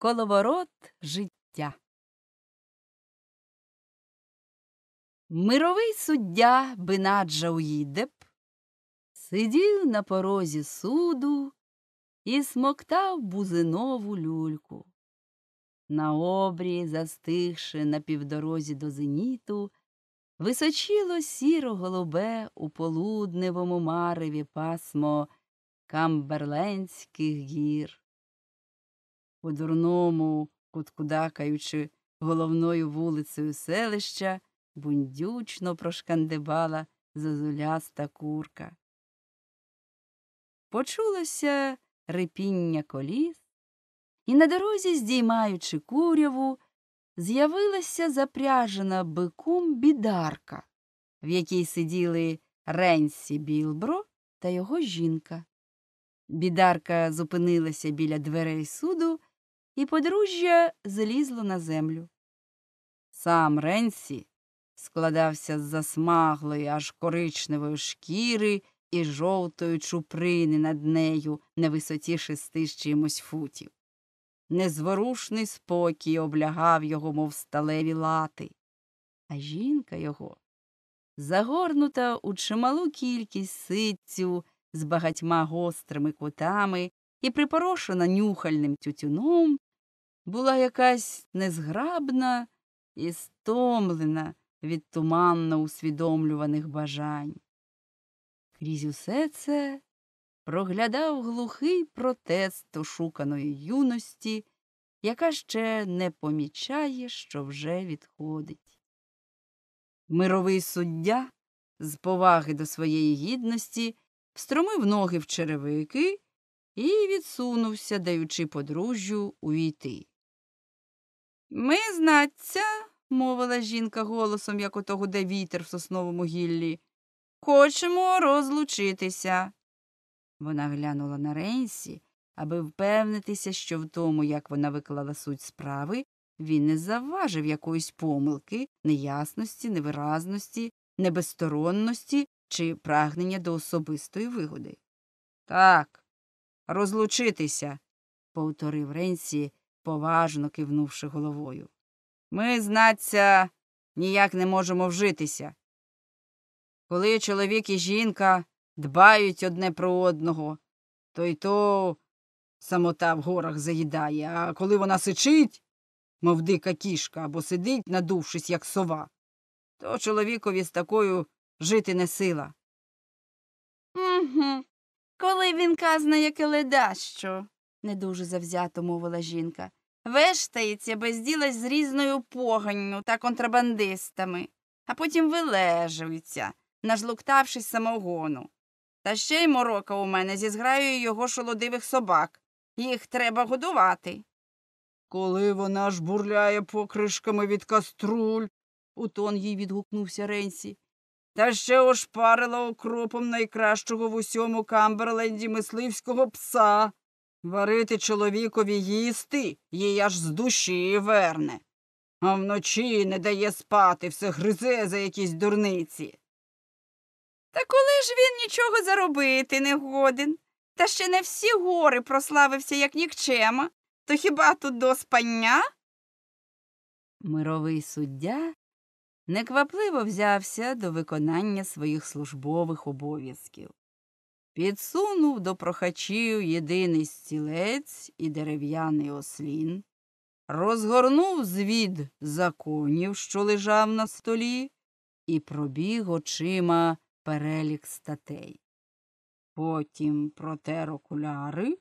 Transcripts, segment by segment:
Коловорот життя. Мировий суддя Бенаджа Уїдеп сидів на порозі суду і смоктав бузинову люльку. На обрі, застигши на півдорозі до зеніту, височило сіро голубе у полудневому мареві пасмо Камберленських гір у дурному, куткудакаючи головною вулицею селища, бундючно прошкандибала зозуляста курка. Почулося репіння коліс, і на дорозі, здіймаючи куряву, з'явилася запряжена биком бідарка, в якій сиділи Ренсі Білбро та його жінка. Бідарка зупинилася біля дверей суду і подружжя злізло на землю. Сам Ренсі складався з засмаглої аж коричневої шкіри і жовтої чуприни над нею на висоті шести з чимось футів. Незворушний спокій облягав його, мов сталеві лати, а жінка його загорнута у чималу кількість ситцю з багатьма гострими кутами і припорошена нюхальним тютюном, була якась незграбна і стомлена від туманно усвідомлюваних бажань. Крізь усе це проглядав глухий протест ошуканої юності, яка ще не помічає, що вже відходить. Мировий суддя з поваги до своєї гідності встромив ноги в черевики і відсунувся, даючи подружжю увійти. Ми, знаться, мовила жінка голосом, як ото гуде вітер в сосновому гіллі. Хочемо розлучитися. Вона глянула на Ренсі, аби впевнитися, що в тому, як вона виклала суть справи, він не завважив якоїсь помилки, неясності, невиразності, небезсторонності чи прагнення до особистої вигоди. Так, розлучитися, повторив Ренсі поважно кивнувши головою. Ми, знаться, ніяк не можемо вжитися. Коли чоловік і жінка дбають одне про одного, то й то самота в горах заїдає, а коли вона сичить, мов дика кішка, або сидить, надувшись, як сова, то чоловікові з такою жити не сила. Угу. Коли він казна, як ледащо, не дуже завзято мовила жінка вештається без діла з різною поганню та контрабандистами, а потім вилежується, нажлуктавшись самогону. Та ще й морока у мене зі зграєю його шолодивих собак. Їх треба годувати. Коли вона ж бурляє покришками від каструль, у тон їй відгукнувся Ренсі. Та ще ошпарила окропом найкращого в усьому Камберленді мисливського пса. Варити чоловікові їсти їй аж з душі верне, а вночі не дає спати, все гризе за якісь дурниці. Та коли ж він нічого заробити не годен, та ще не всі гори прославився, як нікчема, то хіба тут до спання? Мировий суддя неквапливо взявся до виконання своїх службових обов'язків підсунув до прохачів єдиний стілець і дерев'яний ослін, розгорнув звід законів, що лежав на столі, і пробіг очима перелік статей. Потім протер окуляри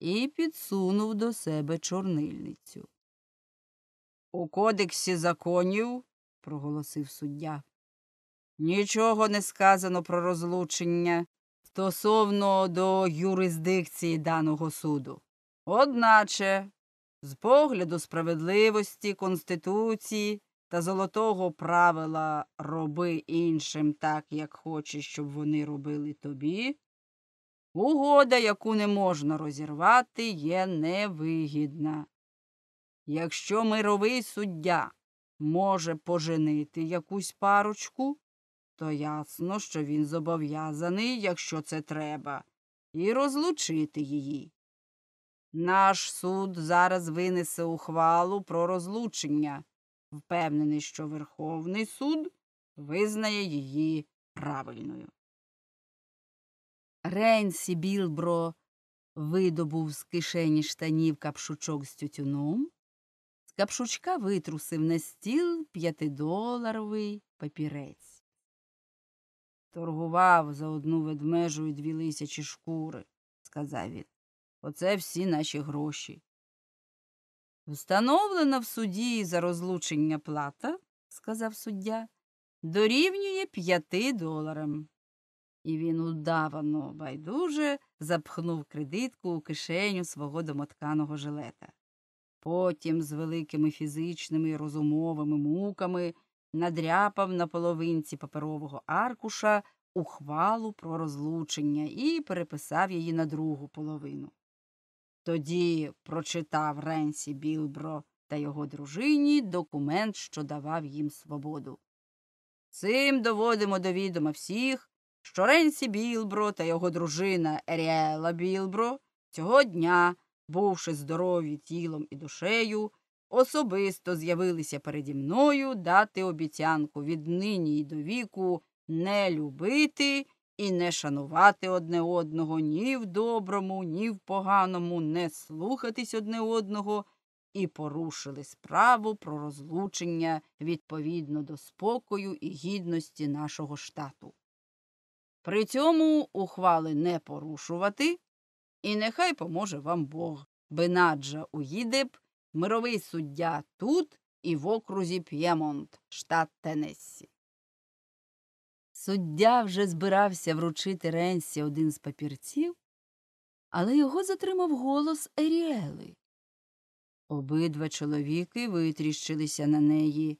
і підсунув до себе чорнильницю. У кодексі законів, проголосив суддя, нічого не сказано про розлучення, стосовно до юрисдикції даного суду. Одначе, з погляду справедливості Конституції та золотого правила роби іншим так, як хочеш, щоб вони робили тобі, угода, яку не можна розірвати, є невигідна. Якщо мировий суддя може поженити якусь парочку, то ясно, що він зобов'язаний, якщо це треба, і розлучити її. Наш суд зараз винесе ухвалу про розлучення, впевнений, що Верховний суд визнає її правильною. Рейнсі Білбро видобув з кишені штанів капшучок з тютюном. З капшучка витрусив на стіл п'ятидоларовий папірець. Торгував за одну ведмежу і дві лисячі шкури, сказав він. Оце всі наші гроші. Встановлена в суді за розлучення плата, сказав суддя, дорівнює п'яти доларам. І він удавано байдуже запхнув кредитку у кишеню свого домотканого жилета. Потім з великими фізичними і розумовими муками надряпав на половинці паперового аркуша ухвалу про розлучення і переписав її на другу половину. Тоді прочитав Ренсі Білбро та його дружині документ, що давав їм свободу. Цим доводимо до відома всіх, що Ренсі Білбро та його дружина Еріела Білбро цього дня, бувши здорові тілом і душею, особисто з'явилися переді мною дати обіцянку віднині й до віку не любити і не шанувати одне одного ні в доброму, ні в поганому, не слухатись одне одного. І порушили справу про розлучення відповідно до спокою і гідності нашого штату. При цьому ухвали не порушувати, і нехай поможе вам Бог, бенаджа уїде б мировий суддя тут і в окрузі П'ємонт, штат Теннессі. Суддя вже збирався вручити Ренсі один з папірців, але його затримав голос Еріели. Обидва чоловіки витріщилися на неї.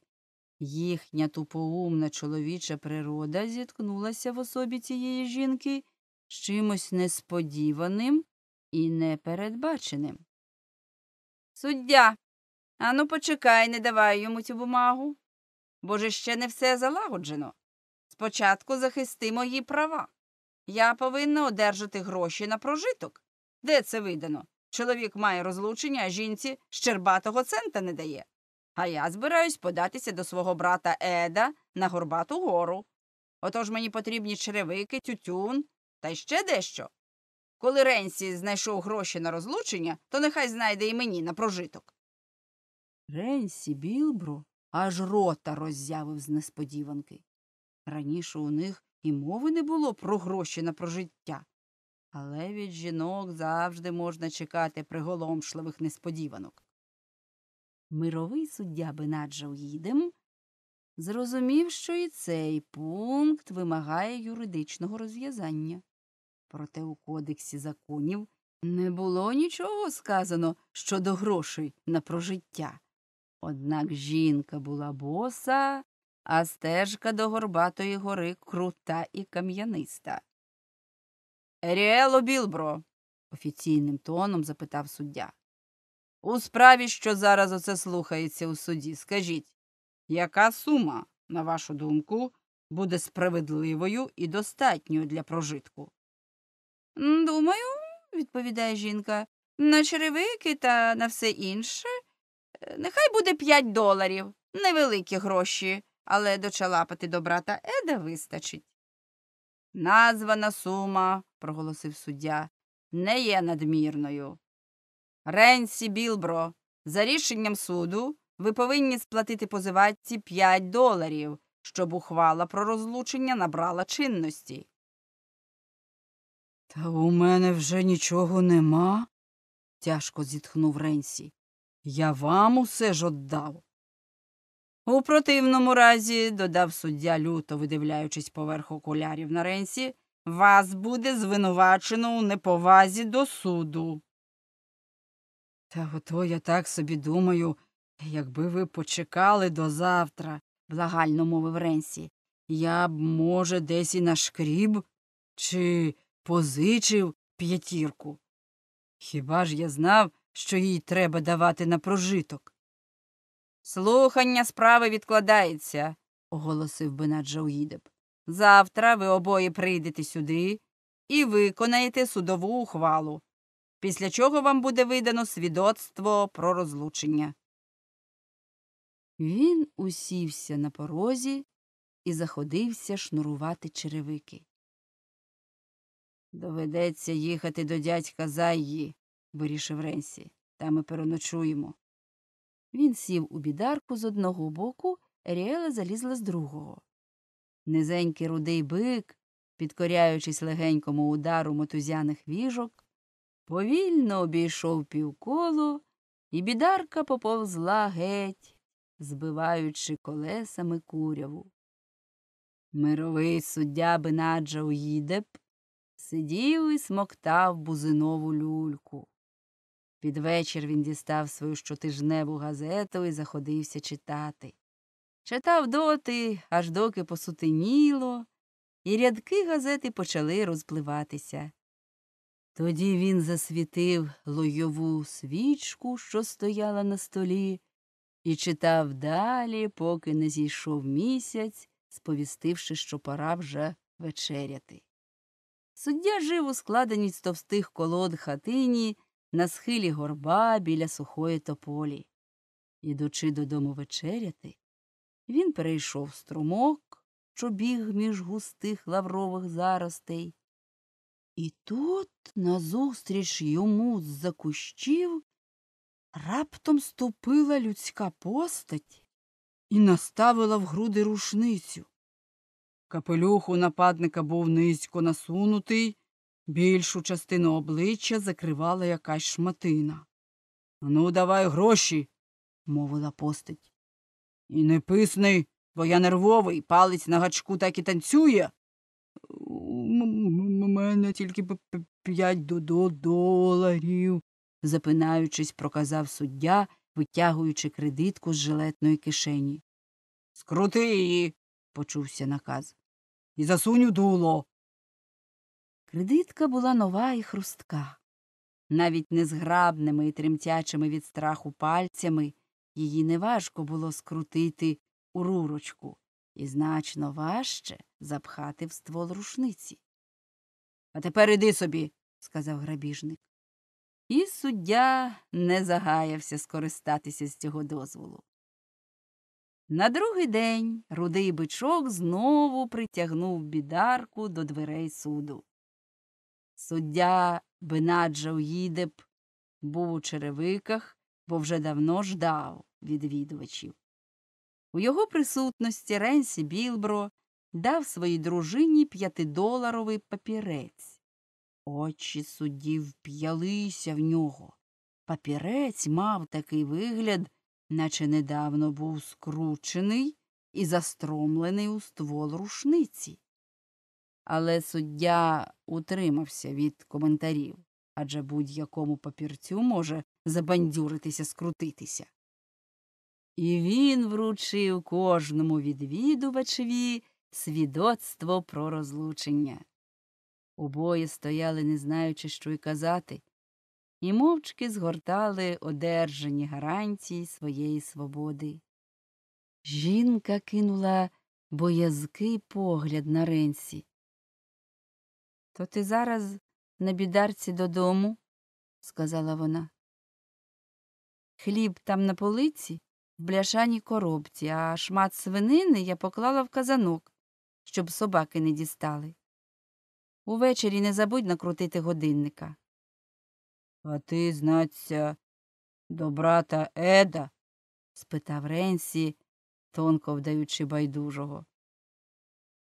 Їхня тупоумна чоловіча природа зіткнулася в особі цієї жінки з чимось несподіваним і непередбаченим. Суддя, ану почекай, не давай йому цю бумагу. Бо ж ще не все залагоджено. Спочатку захисти мої права. Я повинна одержати гроші на прожиток. Де це видано? Чоловік має розлучення, а жінці щербатого цента не дає. А я збираюсь податися до свого брата Еда на Горбату гору. Отож мені потрібні черевики, тютюн та ще дещо. Коли Ренсі знайшов гроші на розлучення, то нехай знайде і мені на прожиток. Ренсі Білбро аж рота роззявив з несподіванки. Раніше у них і мови не було про гроші на прожиття. Але від жінок завжди можна чекати приголомшливих несподіванок. Мировий суддя Бенаджа їдем, зрозумів, що і цей пункт вимагає юридичного розв'язання. Проте у Кодексі законів не було нічого сказано щодо грошей на прожиття. Однак жінка була боса, а стежка до Горбатої гори крута і кам'яниста. Еріело Білбро, офіційним тоном запитав суддя. У справі, що зараз оце слухається у суді, скажіть, яка сума, на вашу думку, буде справедливою і достатньою для прожитку? Думаю, відповідає жінка, на черевики та на все інше. Е, нехай буде п'ять доларів, невеликі гроші, але дочалапати до брата Еда вистачить. Названа сума, проголосив суддя, не є надмірною. Ренсі Білбро, за рішенням суду ви повинні сплатити позивачці п'ять доларів, щоб ухвала про розлучення набрала чинності. Та у мене вже нічого нема, тяжко зітхнув Ренсі. Я вам усе ж отдав. У противному разі, додав суддя люто, видивляючись поверх окулярів на Ренсі, вас буде звинувачено у неповазі до суду. Та ото я так собі думаю, якби ви почекали до завтра, благально мовив Ренсі, я б, може, десь і нашкріб, чи позичив п'ятірку. Хіба ж я знав, що їй треба давати на прожиток? Слухання справи відкладається, оголосив Бенаджауїдеб. Завтра ви обоє прийдете сюди і виконаєте судову ухвалу, після чого вам буде видано свідоцтво про розлучення. Він усівся на порозі і заходився шнурувати черевики. Доведеться їхати до дядька Зайї, вирішив Ренсі, там ми переночуємо. Він сів у бідарку з одного боку, Ріела залізла з другого. Низенький рудий бик, підкоряючись легенькому удару мотузяних віжок, повільно обійшов півколо, і бідарка поповзла геть, збиваючи колесами куряву. Мировий суддя Бенаджа уїде б, сидів і смоктав бузинову люльку. Під вечір він дістав свою щотижневу газету і заходився читати. Читав доти, аж доки посутеніло, і рядки газети почали розпливатися. Тоді він засвітив лойову свічку, що стояла на столі, і читав далі, поки не зійшов місяць, сповістивши, що пора вже вечеряти. Суддя жив у складеній з товстих колод хатині на схилі горба біля сухої тополі. Ідучи додому вечеряти, він перейшов струмок, що біг між густих лаврових заростей. І тут, назустріч йому з-за кущів, раптом ступила людська постать і наставила в груди рушницю. Капелюх у нападника був низько насунутий, більшу частину обличчя закривала якась шматина. Ну, давай гроші, мовила постать. І не писний, бо я нервовий, палець на гачку так і танцює. У мене тільки п'ять до доларів, запинаючись, проказав суддя, витягуючи кредитку з жилетної кишені. Скрути її, почувся наказ і засунь у дуло. Кредитка була нова і хрустка. Навіть незграбними і тремтячими від страху пальцями її неважко було скрутити у рурочку і значно важче запхати в ствол рушниці. А тепер іди собі, сказав грабіжник. І суддя не загаявся скористатися з цього дозволу. На другий день рудий бичок знову притягнув бідарку до дверей суду. Суддя Бенаджа Уїдеб був у черевиках, бо вже давно ждав відвідувачів. У його присутності Ренсі Білбро дав своїй дружині п'ятидоларовий папірець. Очі судді вп'ялися в нього. Папірець мав такий вигляд наче недавно був скручений і застромлений у ствол рушниці. Але суддя утримався від коментарів адже будь-якому папірцю може забандюритися, скрутитися. І він вручив кожному відвідувачеві свідоцтво про розлучення. Обоє стояли, не знаючи, що й казати, і мовчки згортали одержані гарантії своєї свободи. Жінка кинула боязкий погляд на ренці. То ти зараз на бідарці додому, сказала вона. Хліб там на полиці в бляшаній коробці, а шмат свинини я поклала в казанок, щоб собаки не дістали. Увечері не забудь накрутити годинника. А ти, знаться, до брата Еда? спитав Ренсі, тонко вдаючи байдужого.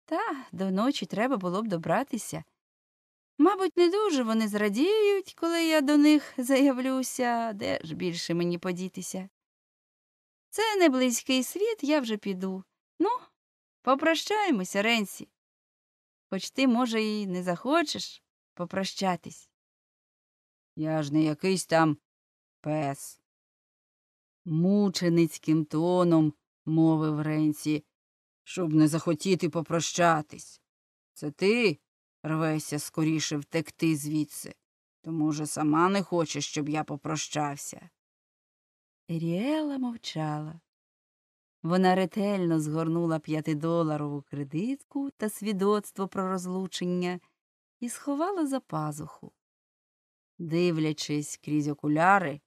Та до ночі треба було б добратися. Мабуть, не дуже вони зрадіють, коли я до них заявлюся, де ж більше мені подітися. Це не близький світ, я вже піду. Ну, попрощаємося, Ренсі. Хоч ти, може, і не захочеш попрощатись. Я ж не якийсь там пес. Мученицьким тоном мовив Ренсі, щоб не захотіти попрощатись. Це ти рвешся скоріше втекти звідси, то, може, сама не хочеш, щоб я попрощався. Ріела мовчала. Вона ретельно згорнула п'ятидоларову кредитку та свідоцтво про розлучення і сховала за пазуху. Дивлячись крізь окуляри,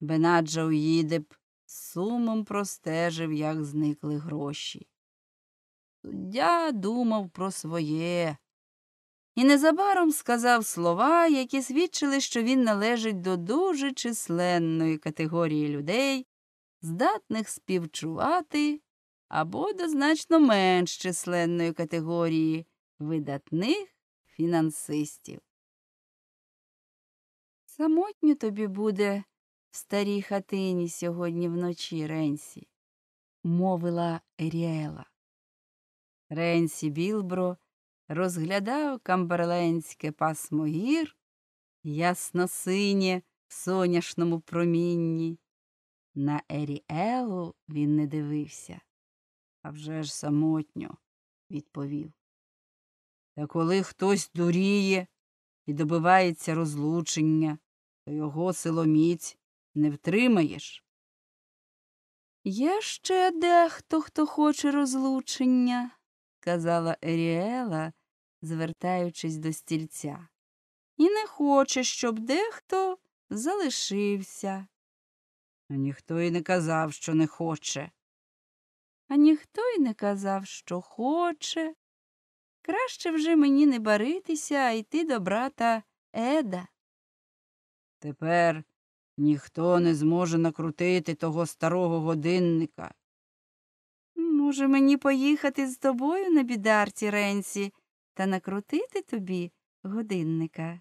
Бенаджа Уїдеп сумом простежив, як зникли гроші. Суддя думав про своє і незабаром сказав слова, які свідчили, що він належить до дуже численної категорії людей, здатних співчувати або до значно менш численної категорії видатних фінансистів. Самотньо тобі буде в старій хатині сьогодні вночі, Ренсі, мовила Еріела. Ренсі Білбро розглядав камберленське пасмо гір, ясно-синє в соняшному промінні. На Еріелу він не дивився. «А вже ж самотньо, відповів. Та коли хтось дуріє і добивається розлучення, його силоміць не втримаєш. Є ще дехто, хто хоче розлучення, казала Еріела, звертаючись до стільця, і не хоче, щоб дехто залишився. А ніхто й не казав, що не хоче. А ніхто й не казав, що хоче. Краще вже мені не баритися, а йти до брата Еда. Тепер ніхто не зможе накрутити того старого годинника. Може, мені поїхати з тобою на бідарці Ренсі та накрутити тобі годинника?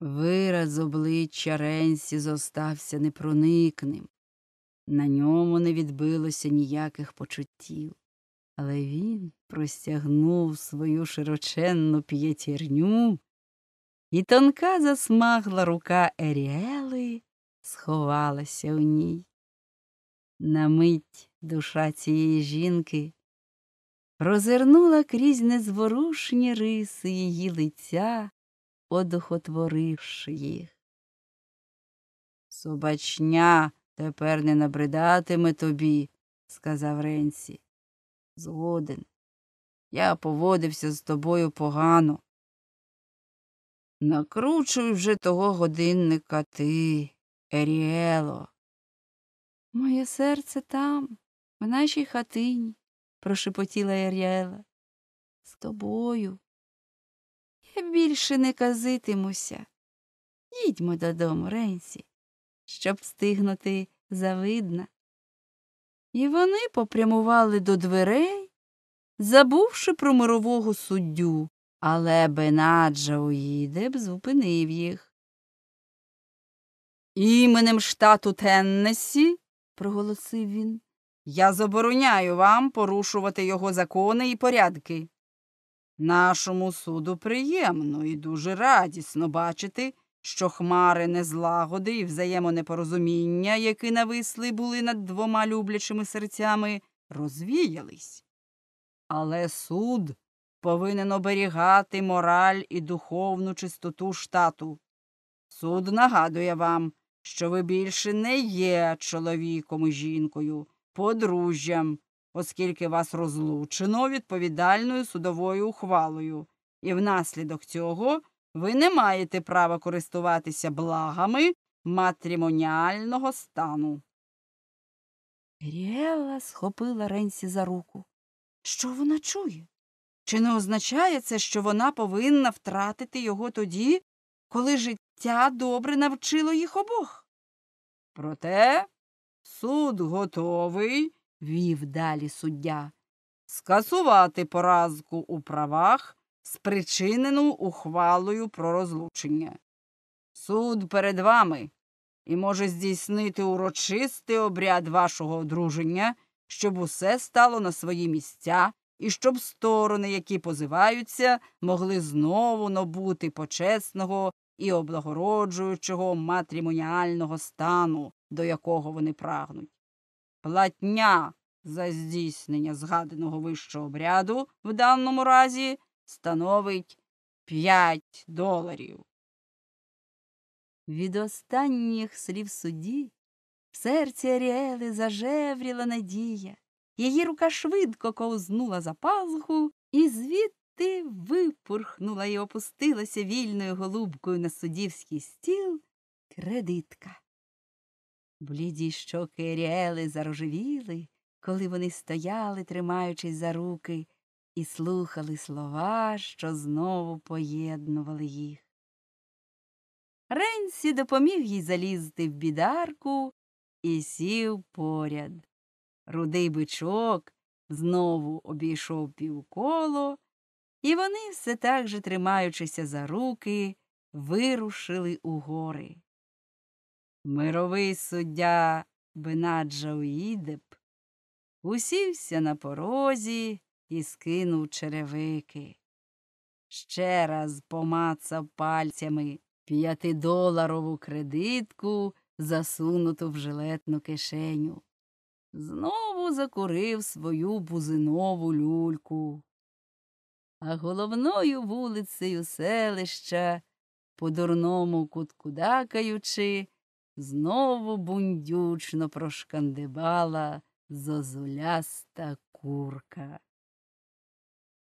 Вираз обличчя Ренсі зостався непроникним. На ньому не відбилося ніяких почуттів, але він простягнув свою широченну п'ятірню і тонка засмагла рука Еріели сховалася у ній. На мить душа цієї жінки розвернула крізь незворушні риси її лиця, одухотворивши їх. Собачня тепер не набридатиме тобі, сказав Ренсі. Згоден. Я поводився з тобою погано. Накручуй вже того годинника ти, Еріело. Моє серце там, в нашій хатині, прошепотіла Еріела. З тобою. Я більше не казитимуся. Їдьмо додому, Ренсі, щоб встигнути завидна. І вони попрямували до дверей, забувши про мирового суддю, але Бенаджа Уїдеб зупинив їх. Іменем штату Теннесі, проголосив він, я забороняю вам порушувати його закони і порядки. Нашому суду приємно і дуже радісно бачити, що хмари незлагоди і взаємонепорозуміння, які нависли були над двома люблячими серцями, розвіялись. Але суд повинен оберігати мораль і духовну чистоту штату. Суд нагадує вам, що ви більше не є чоловіком і жінкою, подружжям, оскільки вас розлучено відповідальною судовою ухвалою, і внаслідок цього ви не маєте права користуватися благами матримоніального стану. Ріела схопила Ренсі за руку. Що вона чує? Чи не означає це, що вона повинна втратити його тоді, коли життя добре навчило їх обох? Проте суд готовий, вів далі суддя, скасувати поразку у правах, спричинену ухвалою про розлучення. Суд перед вами і може здійснити урочистий обряд вашого одруження, щоб усе стало на свої місця і щоб сторони, які позиваються, могли знову набути почесного і облагороджуючого матримоніального стану, до якого вони прагнуть. Платня за здійснення згаданого вищого обряду в даному разі становить 5 доларів. Від останніх слів судді в серці Аріели зажевріла надія. Її рука швидко ковзнула за пазуху і звідти випурхнула і опустилася вільною голубкою на суддівський стіл кредитка. Бліді щоки Еріели зарожевіли, коли вони стояли, тримаючись за руки, і слухали слова, що знову поєднували їх. Ренсі допоміг їй залізти в бідарку і сів поряд. Рудий бичок знову обійшов півколо, і вони, все так же тримаючися за руки, вирушили у гори. Мировий суддя Бенаджа Уїдеп усівся на порозі і скинув черевики. Ще раз помацав пальцями п'ятидоларову кредитку, засунуту в жилетну кишеню знову закурив свою бузинову люльку. А головною вулицею селища, по дурному куткудакаючи, знову бундючно прошкандибала зозуляста курка.